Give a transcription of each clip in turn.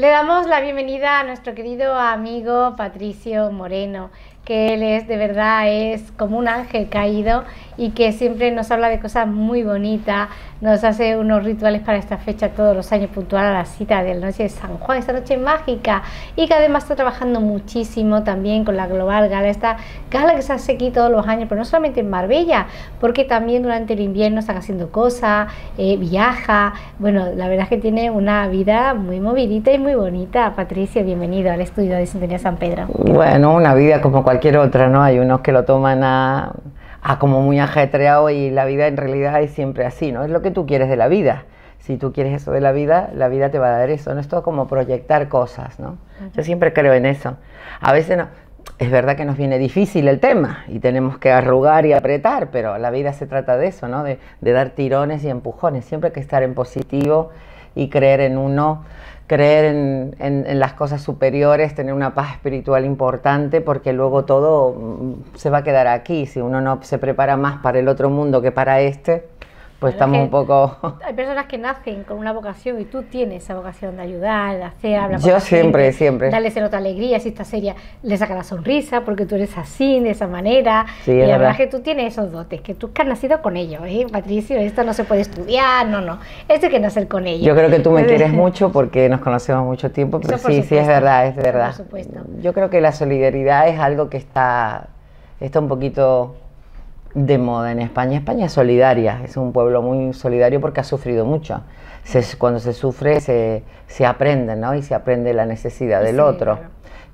Le damos la bienvenida a nuestro querido amigo Patricio Moreno, que él es de verdad, es como un ángel caído y que siempre nos habla de cosas muy bonitas, nos hace unos rituales para esta fecha todos los años puntual a la cita de la noche de San Juan, esta noche mágica y que además está trabajando muchísimo también con la Global Gala, esta gala que se hace aquí todos los años, pero no solamente en Marbella, porque también durante el invierno están haciendo cosas, eh, viaja, bueno, la verdad que tiene una vida muy movidita y muy bonita. patricia bienvenido al estudio de Sintonía San Pedro. Bueno, una vida como cualquier otra, ¿no? Hay unos que lo toman a, como muy ajetreado y la vida en realidad es siempre así, ¿no? Es lo que tú quieres de la vida. Si tú quieres eso de la vida, la vida te va a dar eso. No es todo como proyectar cosas, ¿no? Yo siempre creo en eso. A veces no, es verdad que nos viene difícil el tema y tenemos que arrugar y apretar, pero la vida se trata de eso, ¿no? De, de dar tirones y empujones. Siempre hay que estar en positivo y creer en uno, creer en, en, en, las cosas superiores, tener una paz espiritual importante, porque luego todo mm, se va a quedar aquí. Si uno no se prepara más para el otro mundo que para este, pues estamos un poco... Hay personas que nacen con una vocación y tú tienes esa vocación de ayudar, de hacer, hablar Yo siempre, siempre. siempre. en otra alegría, si esta seria, le saca la sonrisa porque tú eres así, de esa manera. Sí, y la verdad. es que tú tienes esos dotes, que tú que has nacido con ellos, ¿eh? Patricio, esto no se puede estudiar, no, no. Esto hay que nacer con ellos. Yo creo que tú me quieres mucho porque nos conocemos mucho tiempo, pero sí, sí, es verdad, es verdad. Por supuesto. Yo creo que la solidaridad es algo que está, está un poquito de moda en España. España es solidaria, es un pueblo muy solidario porque ha sufrido mucho. cuando se sufre se, aprende, ¿no? Y se aprende la necesidad del otro.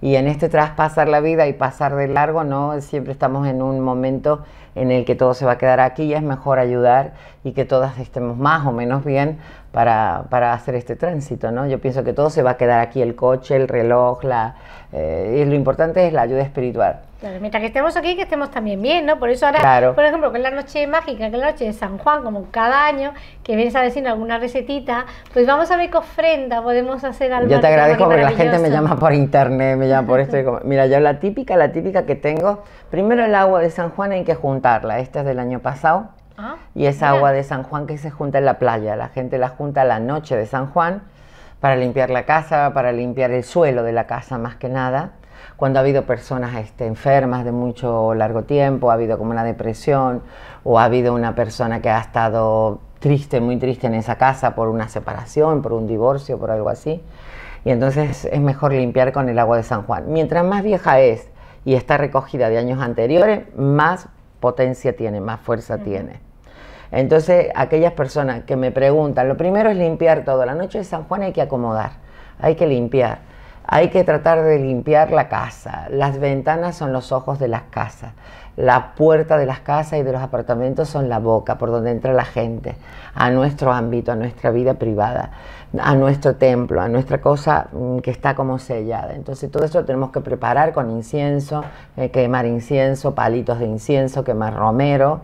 Y en este traspasar la vida y pasar de largo, ¿no? Siempre estamos en un momento en el que todo se va a quedar aquí y es mejor ayudar y que todas estemos más o menos bien para, hacer este tránsito, ¿no? Yo pienso que todo se va a quedar aquí, el coche, el reloj, la, eh, y lo importante es la ayuda espiritual mientras que estemos aquí, que estemos también bien, ¿no? Por eso ahora, por ejemplo, con la noche mágica, que la noche de San Juan, como cada año, que vienes a decir alguna recetita, pues vamos a ver qué ofrenda podemos hacer al Yo te agradezco porque la gente me llama por internet, me llama por esto. Y como, mira, yo la típica, la típica que tengo, primero el agua de San Juan hay que juntarla, esta es del año pasado. Ah, y es agua de San Juan que se junta en la playa, la gente la junta la noche de San Juan para limpiar la casa, para limpiar el suelo de la casa más que nada cuando ha habido personas este, enfermas de mucho largo tiempo, ha habido como una depresión o ha habido una persona que ha estado triste, muy triste en esa casa por una separación, por un divorcio, por algo así. Y entonces es mejor limpiar con el agua de San Juan. Mientras más vieja es y está recogida de años anteriores, más potencia tiene, más fuerza tiene. Entonces, aquellas personas que me preguntan, lo primero es limpiar todo. La noche de San Juan hay que acomodar, hay que limpiar. Hay que tratar de limpiar la casa. Las ventanas son los ojos de las casas. La puerta de las casas y de los apartamentos son la boca por donde entra la gente, a nuestro ámbito, a nuestra vida privada, a nuestro templo, a nuestra cosa mm, que está como sellada. Entonces todo eso lo tenemos que preparar con incienso, eh, quemar incienso, palitos de incienso, quemar romero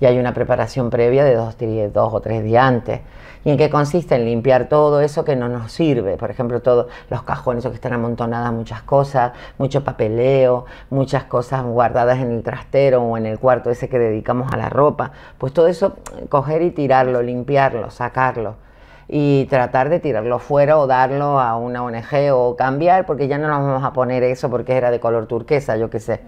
y hay una preparación previa de dos, dos o tres días antes. ¿Y en qué consiste? En limpiar todo eso que no nos sirve. Por ejemplo, todos los cajones o que están amontonadas muchas cosas, mucho papeleo, muchas cosas guardadas en el trastero o en el cuarto ese que dedicamos a la ropa. Pues todo eso, coger y tirarlo, limpiarlo, sacarlo y tratar de tirarlo fuera o darlo a una ONG o cambiar, porque ya no nos vamos a poner eso porque era de color turquesa, yo qué sé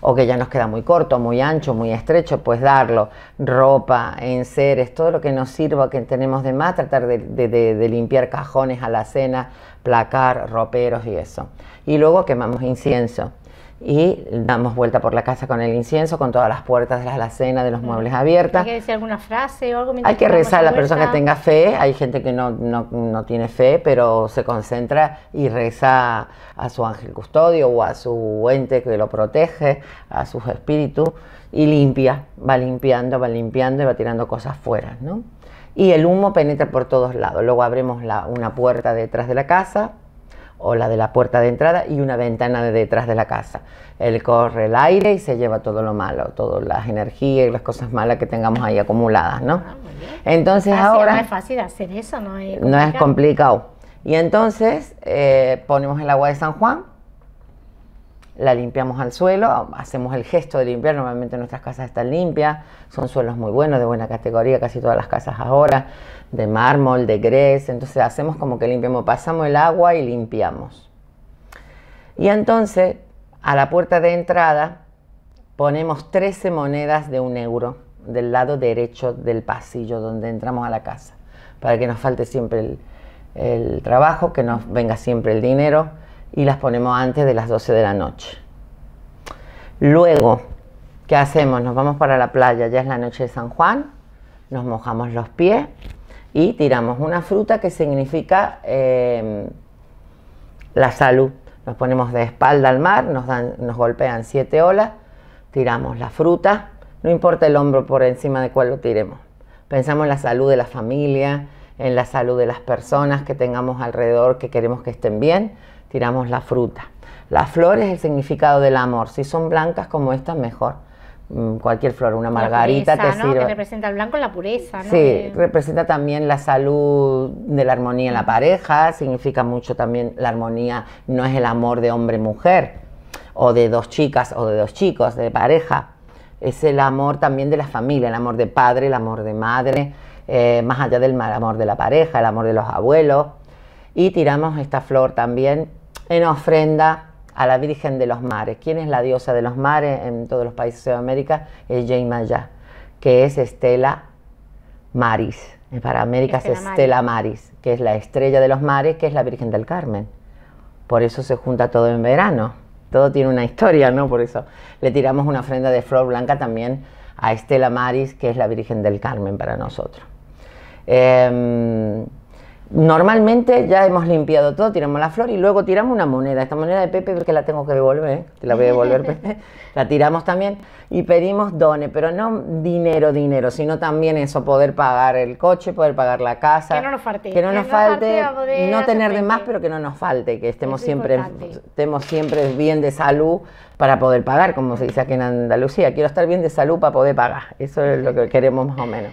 o que ya nos queda muy corto, muy ancho, muy estrecho, pues darlo, ropa, enseres, todo lo que nos sirva, que tenemos de más, tratar de, limpiar cajones a la cena, placar, roperos y eso. Y luego quemamos incienso y damos vuelta por la casa con el incienso, con todas las puertas de las alacenas, de los mm. muebles abiertas. Hay que decir alguna frase o algo. Hay que rezar a la, persona que tenga fe. Hay gente que no, no, no, tiene fe, pero se concentra y reza a su ángel custodio o a su ente que lo protege, a sus espíritus, y limpia, va limpiando, va limpiando y va tirando cosas fuera, ¿no? Y el humo penetra por todos lados. Luego abrimos una puerta detrás de la casa, o la de la puerta de entrada y una ventana de detrás de la casa. Él corre el aire y se lleva todo lo malo, todas las energías y las cosas malas que tengamos ahí acumuladas, ¿no? Ah, entonces ahora... No es fácil hacer eso, no es No es complicado. Y entonces eh, ponemos el agua de San Juan, la limpiamos al suelo, hacemos el gesto de limpiar, normalmente nuestras casas están limpias, son suelos muy buenos, de buena categoría, casi todas las casas ahora, de mármol, de grés, entonces hacemos como que limpiamos, pasamos el agua y limpiamos. Y entonces a la puerta de entrada ponemos 13 monedas de un euro del lado derecho del pasillo donde entramos a la casa, para que nos falte siempre el, el trabajo, que nos venga siempre el dinero y las ponemos antes de las 12 de la noche. Luego, ¿qué hacemos? Nos vamos para la playa, ya es la noche de San Juan, nos mojamos los pies y tiramos una fruta que significa em, la salud. Nos ponemos de espalda al mar, nos, nos golpean siete olas, tiramos la fruta, no importa el hombro por encima de cuál lo tiremos. Pensamos en la salud de la familia, en la salud de las personas que tengamos alrededor que queremos que estén bien tiramos la fruta. Las flores, el significado del amor. Si son blancas como estas, mejor. Mm, cualquier flor, una margarita Que representa el blanco la pureza, ¿no? Sí, representa también la salud de la armonía en la pareja, significa mucho también la armonía, no es el amor de hombre-mujer, o de dos chicas o de dos chicos, de pareja. Es el amor también de la familia, el amor de padre, el amor de madre, eh, más allá del amor de la pareja, el amor de los abuelos y tiramos esta flor también en ofrenda a la Virgen de los Mares. ¿Quién es la diosa de los mares en todos los países de América? Es Maya, que es Estela Maris. Eh, para América es Estela Maris. que es la estrella de los mares, que es la Virgen del Carmen. Por eso se junta todo en verano. Todo tiene una historia, ¿no? Por eso le tiramos una ofrenda de flor blanca también a Estela Maris, que es la Virgen del Carmen para nosotros. Em, Normalmente ya hemos limpiado todo, tiramos la flor y luego tiramos una moneda. Esta moneda de Pepe, porque la tengo que devolver, la voy a devolver, Pepe. La tiramos también y pedimos dones, pero no dinero, dinero, sino también eso, poder pagar el coche, poder pagar la casa. Que no nos falte. Que no nos, falte, no tener de más, pero que no nos falte, que estemos siempre, estemos siempre bien de salud para poder pagar, como se dice aquí en Andalucía. Quiero estar bien de salud para poder pagar. Eso es lo que queremos más o menos.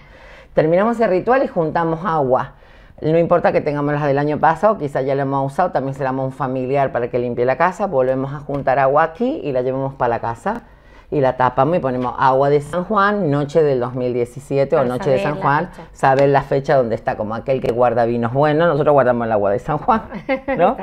Terminamos el ritual y juntamos agua no importa que tengamos las del año pasado, quizás ya la hemos usado, también se la un familiar para que limpie la casa, volvemos a juntar agua aquí y la llevamos para la casa y la tapamos y ponemos agua de San Juan, noche del 2017 o noche de San Juan, saber la fecha donde está, como aquel que guarda vinos buenos, nosotros guardamos el agua de San Juan, ¿no?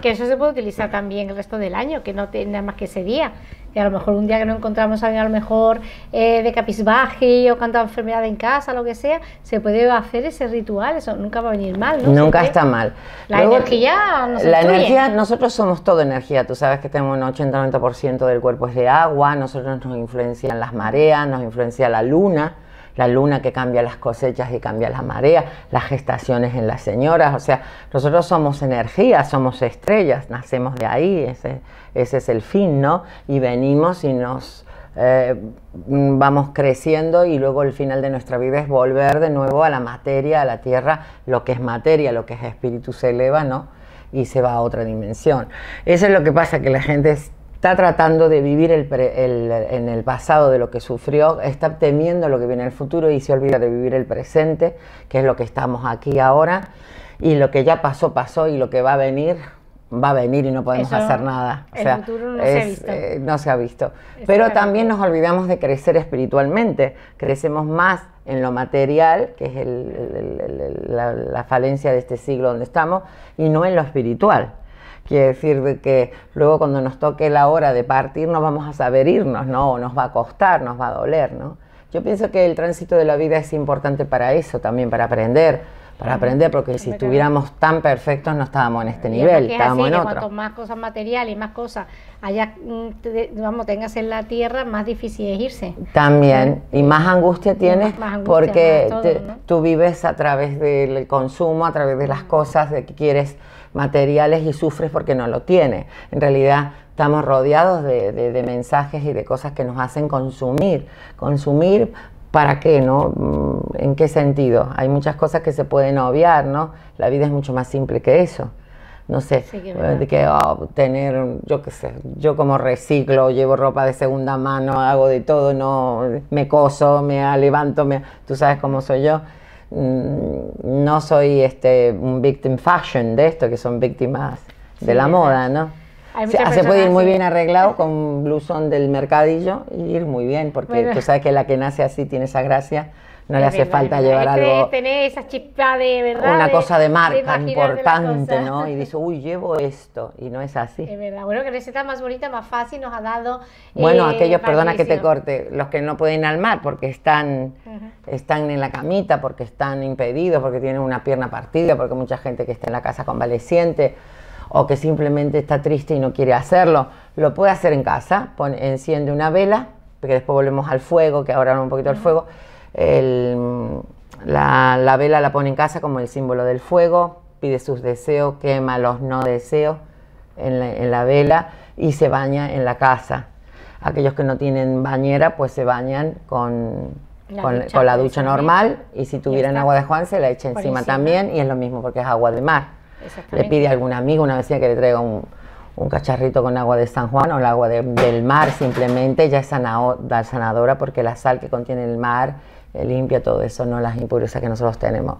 que eso se puede utilizar también el resto del año, que no tenga más que ese día, y a lo mejor un día que no encontramos a alguien a lo mejor eh, de capisbaje o canta enfermedad en casa, lo que sea, se puede hacer ese ritual, eso nunca va a venir mal, Nunca está mal. La energía energía, nosotros somos todo energía, tú sabes que tenemos un 80-90% del cuerpo es de agua, nosotros nos influencian las mareas, nos influencia la luna, la luna que cambia las cosechas y cambia la marea, las gestaciones en las señoras, o sea, nosotros somos energía, somos estrellas, nacemos de ahí, ese, ese es el fin, ¿no? Y venimos y nos... Eh, vamos creciendo y luego el final de nuestra vida es volver de nuevo a la materia, a la tierra, lo que es materia, lo que es espíritu se eleva, ¿no? Y se va a otra dimensión. Eso es lo que pasa, que la gente es está tratando de vivir el en el pasado de lo que sufrió, está temiendo lo que viene en el futuro y se olvida de vivir el presente, que es lo que estamos aquí ahora, y lo que ya pasó, pasó, y lo que va a venir, va a venir y no podemos hacer nada. el futuro no, se ha visto. Eh, no se ha visto. Pero también nos olvidamos de crecer espiritualmente, crecemos más en lo material, que es la falencia de este siglo donde estamos, y no en lo espiritual. Quiere decir que luego cuando nos toque la hora de partir no vamos a saber irnos, ¿no? O nos va a costar, nos va a doler, ¿no? Yo pienso que el tránsito de la vida es importante para eso también, para aprender, para aprender, porque si estuviéramos tan perfectos no estábamos en este nivel, es estábamos así, en otro. Cuanto más cosas materiales y más cosas allá, mm, vamos, tengas en la tierra, más difícil es irse. También, y más angustia tienes porque tú vives a través del consumo, a través de las cosas, de que quieres materiales y sufres porque no lo tiene. En realidad estamos rodeados de, de, mensajes y de cosas que nos hacen consumir. Consumir ¿Para qué? ¿No? Mm, ¿En qué sentido? Hay muchas cosas que se pueden obviar, ¿no? La vida es mucho más simple que eso. No sé, eh, oh, tener, yo qué sé, yo como reciclo, llevo ropa de segunda mano, hago de todo, no, me coso, me levanto, me, tú sabes cómo soy yo. Mm, no soy este, un victim fashion de esto, que son víctimas de la moda, ¿no? Ah, se puede ir muy bien arreglado con blusón del mercadillo y ir muy bien, porque tú sabes que la que nace así tiene esa gracia no le hace falta llevar algo. Tener esa chispa de verdad. Una cosa de marca importante, ¿no? Y dice, uy, llevo esto. Y no es así. Es verdad. Bueno, que receta más bonita, más fácil nos ha dado. Bueno, eh, aquellos, perdona que te corte, los que no pueden al mar porque están, están en la camita, porque están impedidos, porque tienen una pierna partida, porque mucha gente que está en la casa convaleciente o que simplemente está triste y no quiere hacerlo, lo puede hacer en casa. enciende una vela, porque después volvemos al fuego, que ahora un poquito al fuego la, vela la pone en casa como el símbolo del fuego, pide sus deseos, quema los no deseos en la, vela y se baña en la casa. Aquellos que no tienen bañera, pues se bañan con, la ducha, normal y si tuvieran agua de Juan se la echa encima, también y es lo mismo porque es agua de mar. Le pide a algún amigo, una vecina que le traiga un, cacharrito con agua de San Juan o el agua del mar simplemente, ya es sanadora porque la sal que contiene el mar eh, limpia, todo eso, no las impurezas que nosotros tenemos.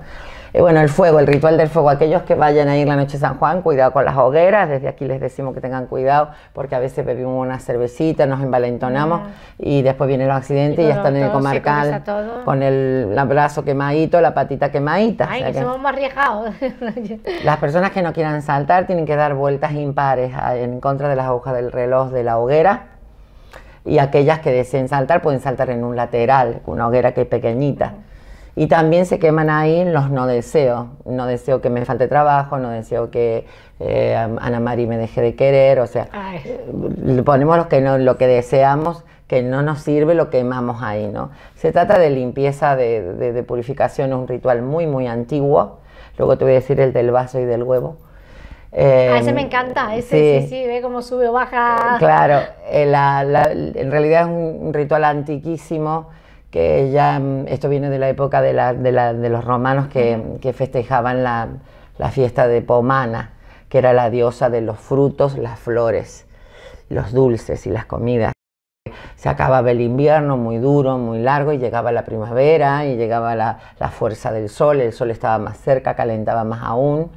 Y eh, bueno, el fuego, el ritual del fuego. Aquellos que vayan a ir la noche de San Juan, cuidado con las hogueras. Desde aquí les decimos que tengan cuidado porque a veces bebimos una cervecita, nos envalentonamos ah. y después vienen los accidentes y, ya están en el comarcal con el, brazo quemadito, la patita quemadita. Ay, que, somos más arriesgados. las personas que no quieran saltar tienen que dar vueltas impares en contra de las agujas del reloj de la hoguera y aquellas que deseen saltar pueden saltar en un lateral, una hoguera que es pequeñita. Y también se queman ahí los no deseos. No deseo que me falte trabajo, no deseo que eh, Ana Mari me deje de querer. O sea, eh, ponemos lo que, no, lo que deseamos, que no nos sirve, lo quemamos ahí, ¿no? Se trata de limpieza, de, de purificación, es un ritual muy, muy antiguo. Luego te voy a decir el del vaso y del huevo. Em, ah, ese me encanta, ese sí, sí, ve cómo sube o baja. Claro, eh, en realidad es un ritual antiquísimo que ya, mm, esto viene de la época de, los romanos que, que festejaban la, fiesta de Pomana, que era la diosa de los frutos, las flores, los dulces y las comidas. Se acababa el invierno muy duro, muy largo, y llegaba la primavera, y llegaba la fuerza del sol, el sol estaba más cerca, calentaba más aún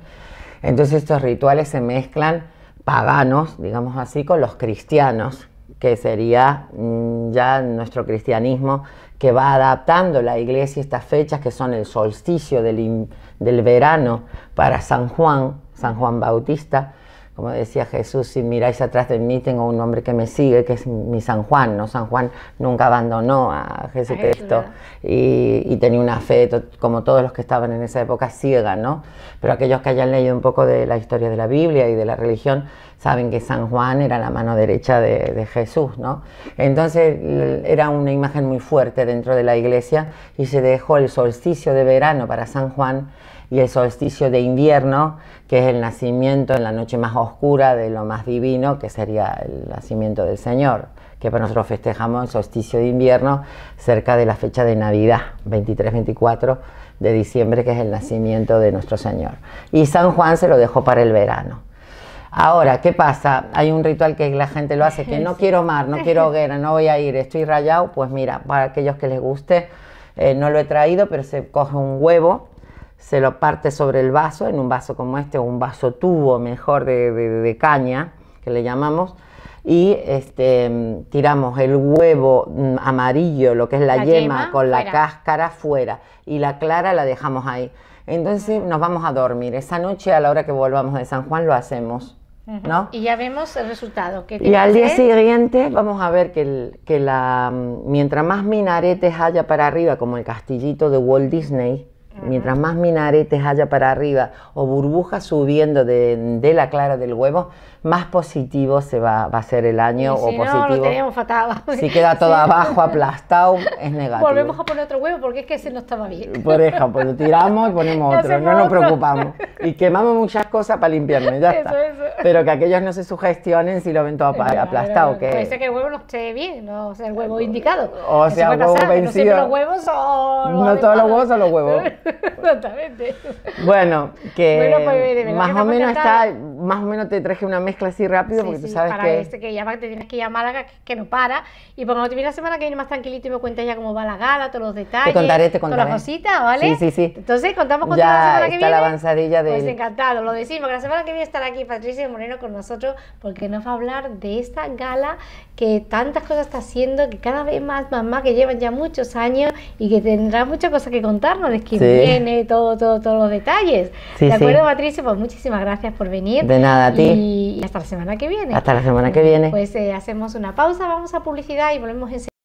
entonces estos rituales se mezclan paganos, digamos así, con los cristianos, que sería mm, ya nuestro cristianismo, que va adaptando la iglesia estas fechas que son el solsticio del, del verano para San Juan, San Juan Bautista, como decía Jesús, si miráis atrás de mí, tengo un hombre que me sigue, que es mi San Juan, ¿no? San Juan nunca abandonó a Jesucristo y, tenía una fe, como todos los que estaban en esa época, ciega, ¿no? Pero aquellos que hayan leído un poco de la historia de la Biblia y de la religión, saben que San Juan era la mano derecha de, de Jesús, ¿no? Entonces era una imagen muy fuerte dentro de la iglesia y se dejó el solsticio de verano para San Juan y el solsticio de invierno, que es el nacimiento en la noche más oscura de lo más divino, que sería el nacimiento del Señor, que para nosotros festejamos el solsticio de invierno cerca de la fecha de Navidad, 23-24 de diciembre, que es el nacimiento de nuestro Señor. Y San Juan se lo dejó para el verano. Ahora, ¿qué pasa? Hay un ritual que la gente lo hace, que no quiero mar, no quiero hoguera, no voy a ir, estoy rayado. Pues mira, para aquellos que les guste, eh, no lo he traído, pero se coge un huevo, se lo parte sobre el vaso, en un vaso como este, un vaso tubo mejor de, caña, que le llamamos, y este, tiramos el huevo mm, amarillo, lo que es la, yema, con la cáscara fuera, y la clara la dejamos ahí. Entonces nos vamos a dormir. Esa noche a la hora que volvamos de San Juan lo hacemos. ¿No? Y ya vemos el resultado. Que y al día siguiente vamos a ver que, que la, mm, mientras más minaretes haya para arriba, como el castillito de Walt Disney, Mientras más minaretes haya para arriba o burbujas subiendo de, de, la clara del huevo, más positivo se va, a ser el año o positivo. Si queda todo abajo, aplastado, es negativo. Volvemos a poner otro huevo porque es que ese no estaba bien. Por ejemplo lo tiramos y ponemos otro, no nos preocupamos. Y quemamos muchas cosas para limpiarnos, ya está. Pero que aquellos no se sugestionen si lo ven todo aplastado. que... Puede ser que el huevo no esté bien, no o el huevo indicado. O sea, huevo No huevos No todos los huevos son los huevos. Exactamente. Bueno, que pues, más o menos está, más o menos te traje una así rápido porque tú sabes que... Este que ya te tienes que ir a que, no para. Y cuando te viene la semana que viene más tranquilito y me cuentas ya cómo va la gala, todos los detalles. Te contaré, te contaré. Todas las cositas, ¿vale? Sí, sí, sí. Entonces contamos con toda la semana que está la avanzadilla de... Pues encantado, lo decimos. que La semana que viene estará aquí Patricia Moreno con nosotros porque nos va a hablar de esta gala que tantas cosas está haciendo, que cada vez más más más que llevan ya muchos años y que tendrá muchas cosas que contarnos de quién viene, todo, todo, todos los detalles. ¿De acuerdo, Patricia? Pues muchísimas gracias por venir. De nada, a ti. Y, hasta la semana que viene. Hasta la semana que viene. Pues eh, hacemos una pausa, vamos a publicidad y volvemos enseguida.